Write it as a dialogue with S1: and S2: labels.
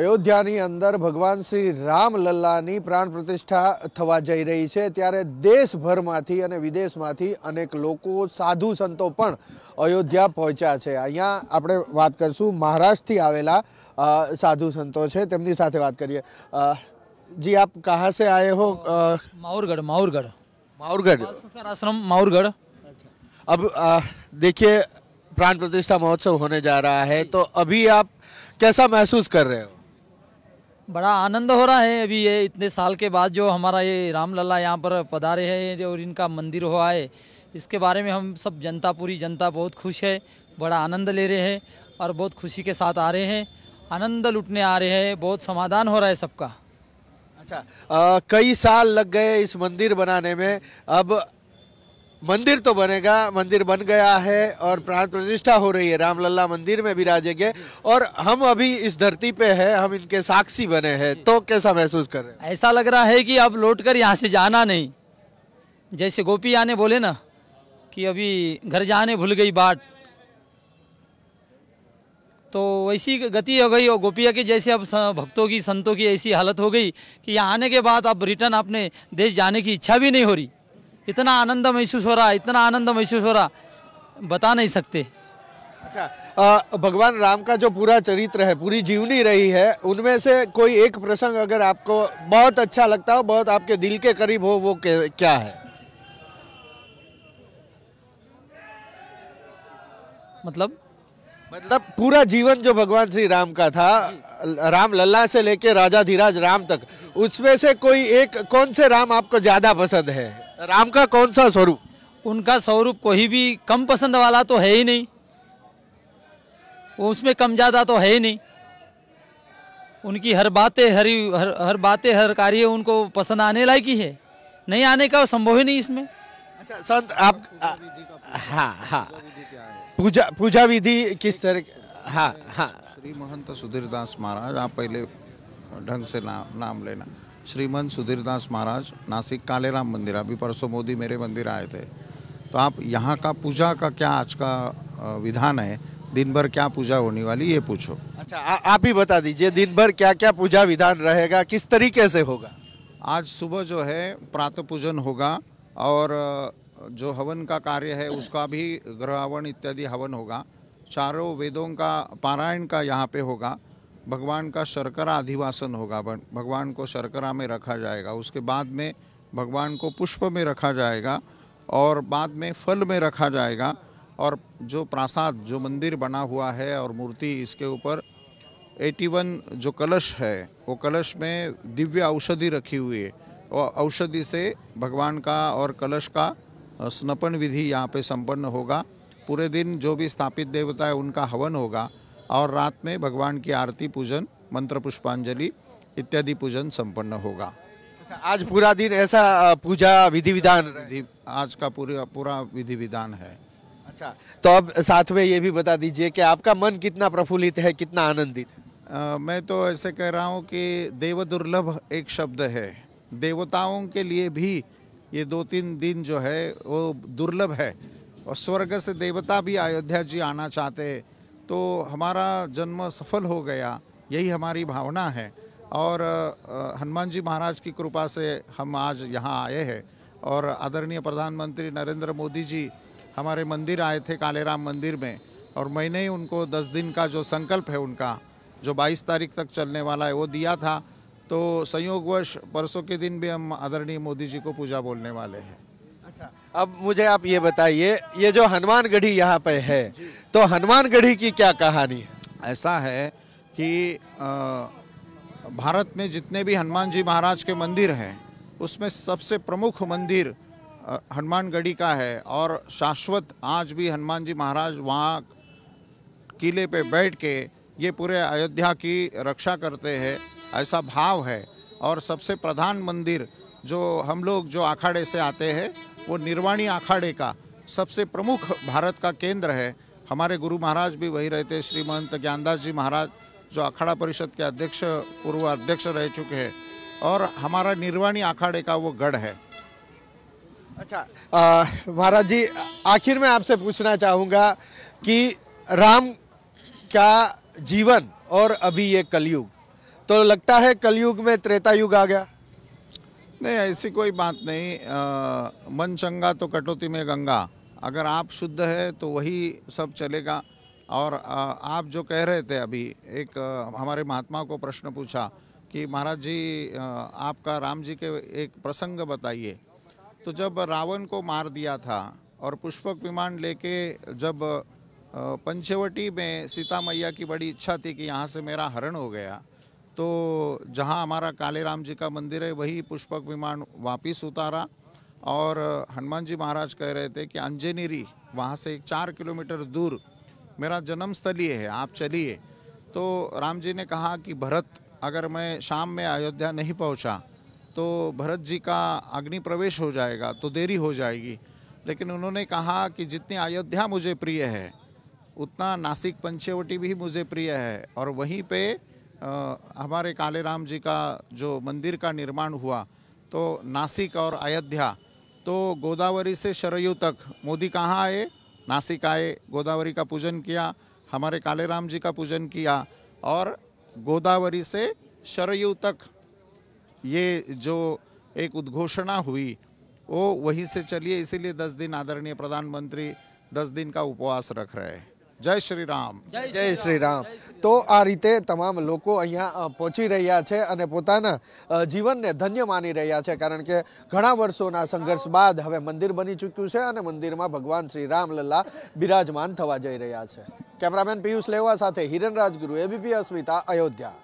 S1: અયોધ્યાની અંદર ભગવાન શ્રી રામ લલ્લાની પ્રાણ પ્રતિષ્ઠા થવા જઈ રહી છે ત્યારે દેશભરમાંથી અને વિદેશમાંથી અનેક લોકો સાધુ સંતો પણ અયોધ્યા પહોંચ્યા છે અહીંયા આપણે વાત કરીશું મહારાષ્ટ્રથી આવેલા સાધુ સંતો છે તેમની સાથે વાત કરીએ જી આપ કહા સે આએ હો માઉરગઢ માઉરગઢ માઉરગઢ આશ્રમ માઉરગઢ अब देखिए प्राण प्रतिष्ठा महोत्सव होने जा रहा है तो अभी आप कैसा महसूस कर रहे हो
S2: बड़ा आनंद हो रहा है अभी ये इतने साल के बाद जो हमारा ये रामलला यहाँ पर पधारे हैं और इनका मंदिर हुआ है इसके बारे में हम सब जनता पूरी जनता बहुत खुश है बड़ा आनंद ले रहे हैं और बहुत खुशी के साथ आ रहे हैं आनंद लुटने आ रहे हैं बहुत समाधान हो रहा है सबका
S1: अच्छा आ, कई साल लग गए इस मंदिर बनाने में अब मंदिर तो बनेगा मंदिर बन गया है और प्राण प्रतिष्ठा हो रही है रामलला मंदिर में भी राजेंगे और हम अभी इस धरती पे है हम इनके साक्षी बने हैं तो कैसा महसूस कर रहे हैं
S2: ऐसा लग रहा है कि अब लौट कर यहाँ से जाना नहीं जैसे गोपी आने बोले ना कि अभी घर जाने भूल गई बाट तो ऐसी गति हो गई और गोपिया की जैसे अब भक्तों की संतों की ऐसी हालत हो गई कि यहाँ आने के बाद अब रिटर्न अपने देश जाने की इच्छा भी नहीं हो रही इतना आनंद महसूस हो रहा इतना आनंद महसूस हो रहा बता नहीं सकते
S1: अच्छा भगवान राम का जो पूरा चरित्र है पूरी जीवनी रही है उनमें से कोई एक प्रसंग अगर आपको बहुत अच्छा लगता हो बहुत आपके दिल के करीब हो वो क्या है मतलब मतलब पूरा जीवन जो भगवान श्री राम का था राम लल्ला से लेके राजा धीराज राम तक उसमें से कोई एक कौन से राम आपको ज्यादा
S2: पसंद है राम का कौन सा स्वरूप उनका स्वरूप कोई भी कम पसंद वाला तो है ही नहीं वो उसमें कम ज़्यादा तो है ही नहीं उनकी हर बातें हर हर हर बातें हर कार्य उनको पसंद आने लायक ही है नहीं आने का संभव ही नहीं इसमें अच्छा संत आप
S1: हाँ हाँ पूजा पूजा विधि किस तरह
S3: हाँ हाँ श्री महंत सुधीर दास महाराज आप पहले ढंग से नाम नाम लेना श्रीमंत सुधीरदास महाराज नासिक कालेराम मंदिर अभी परसों मोदी मेरे मंदिर आए थे तो आप यहाँ का पूजा का क्या आज का विधान है दिन भर क्या पूजा होने वाली ये पूछो अच्छा आ, आप ही बता दीजिए दिन भर क्या क्या पूजा विधान रहेगा किस तरीके से होगा आज सुबह जो है प्रातः पूजन होगा और जो हवन का कार्य है उसका भी ग्रह हवन इत्यादि हवन होगा चारों वेदों का पारायण का यहाँ पे होगा भगवान का शर्करा अधिवासन होगा भगवान को शर्करा में रखा जाएगा उसके बाद में भगवान को पुष्प में रखा जाएगा और बाद में फल में रखा जाएगा और जो प्रासाद जो मंदिर बना हुआ है और मूर्ति इसके ऊपर 81 जो कलश है वो कलश में दिव्य औषधि रखी हुई है और औषधि से भगवान का और कलश का स्नपन विधि यहाँ पे संपन्न होगा पूरे दिन जो भी स्थापित देवता है उनका हवन होगा और रात में भगवान की आरती पूजन मंत्र पुष्पांजलि इत्यादि पूजन संपन्न होगा अच्छा, आज पूरा दिन ऐसा पूजा विधि विधान आज का पूरा पूरा विधि विधान है अच्छा तो अब साथ में ये भी बता दीजिए कि आपका मन कितना प्रफुल्लित है कितना आनंदित है आ, मैं तो ऐसे कह रहा हूँ कि देव दुर्लभ एक शब्द है देवताओं के लिए भी ये दो तीन दिन जो है वो दुर्लभ है और स्वर्ग से देवता भी अयोध्या जी आना चाहते हैं तो हमारा जन्म सफल हो गया यही हमारी भावना है और हनुमान जी महाराज की कृपा से हम आज यहाँ आए हैं और आदरणीय प्रधानमंत्री नरेंद्र मोदी जी हमारे मंदिर आए थे कालेराम मंदिर में और मैंने ही उनको 10 दिन का जो संकल्प है उनका जो 22 तारीख तक चलने वाला है वो दिया था तो संयोगवश परसों के दिन भी हम आदरणीय मोदी जी को पूजा बोलने वाले हैं
S1: अच्छा अब मुझे आप ये बताइए ये जो हनुमान गढ़ी यहाँ पे है
S3: तो हनुमान गढ़ी की क्या कहानी है ऐसा है कि आ, भारत में जितने भी हनुमान जी महाराज के मंदिर हैं उसमें सबसे प्रमुख मंदिर हनुमान गढ़ी का है और शाश्वत आज भी हनुमान जी महाराज वहाँ किले पे बैठ के ये पूरे अयोध्या की रक्षा करते हैं ऐसा भाव है और सबसे प्रधान मंदिर जो हम लोग जो आखाड़े से आते हैं वो निर्वाणी आखाड़े का सबसे प्रमुख भारत का केंद्र है हमारे गुरु महाराज भी वही रहते श्रीमंत ज्ञानदास जी महाराज जो अखाड़ा परिषद के अध्यक्ष पूर्व अध्यक्ष रह चुके हैं और हमारा निर्वाणी अखाड़े का वो गढ़ है अच्छा महाराज जी आखिर में आपसे पूछना चाहूँगा
S1: कि राम का जीवन और अभी ये कलयुग तो लगता है कलयुग में त्रेता युग आ गया
S3: नहीं ऐसी कोई बात नहीं आ, मन चंगा तो कटौती में गंगा अगर आप शुद्ध है तो वही सब चलेगा और आ, आप जो कह रहे थे अभी एक आ, हमारे महात्मा को प्रश्न पूछा कि महाराज जी आपका राम जी के एक प्रसंग बताइए तो जब रावण को मार दिया था और पुष्पक विमान लेके जब पंचवटी में सीता मैया की बड़ी इच्छा थी कि यहाँ से मेरा हरण हो गया तो जहां हमारा काले राम जी का मंदिर है वही पुष्पक विमान वापिस उतारा और हनुमान जी महाराज कह रहे थे कि अंजनेरी वहाँ से एक चार किलोमीटर दूर मेरा जन्म है आप चलिए तो राम जी ने कहा कि भरत अगर मैं शाम में अयोध्या नहीं पहुँचा तो भरत जी का अग्नि प्रवेश हो जाएगा तो देरी हो जाएगी लेकिन उन्होंने कहा कि जितनी अयोध्या मुझे प्रिय है उतना नासिक पंचवटी भी मुझे प्रिय है और वहीं पर हमारे कालेराम जी का जो मंदिर का निर्माण हुआ तो नासिक और अयोध्या तो गोदावरी से शरयू तक मोदी कहाँ आए नासिक आए गोदावरी का पूजन किया हमारे कालेराम जी का पूजन किया और गोदावरी से शरयू तक ये जो एक उद्घोषणा हुई वो वहीं से चलिए इसीलिए दस दिन आदरणीय प्रधानमंत्री दस दिन का उपवास रख रहे हैं जय श्री राम जय श्री राम
S1: तो આ રીતે તમામ લોકો અહીંયા પોછી રહ્યા છે અને પોતાનું જીવનને ધન્ય માની રહ્યા છે કારણ કે ઘણા વર્ષોના સંઘર્ષ બાદ હવે મંદિર બની ચૂક્યું છે અને મંદિરમાં ભગવાન શ્રી રામ લલ્લા બિરાજમાન થવા જઈ રહ્યા છે કેમેરામેન પીયસ લેવા સાથે હિરણરાજ ગુરુ એબીપી અસ્મિતા આયોધ્યા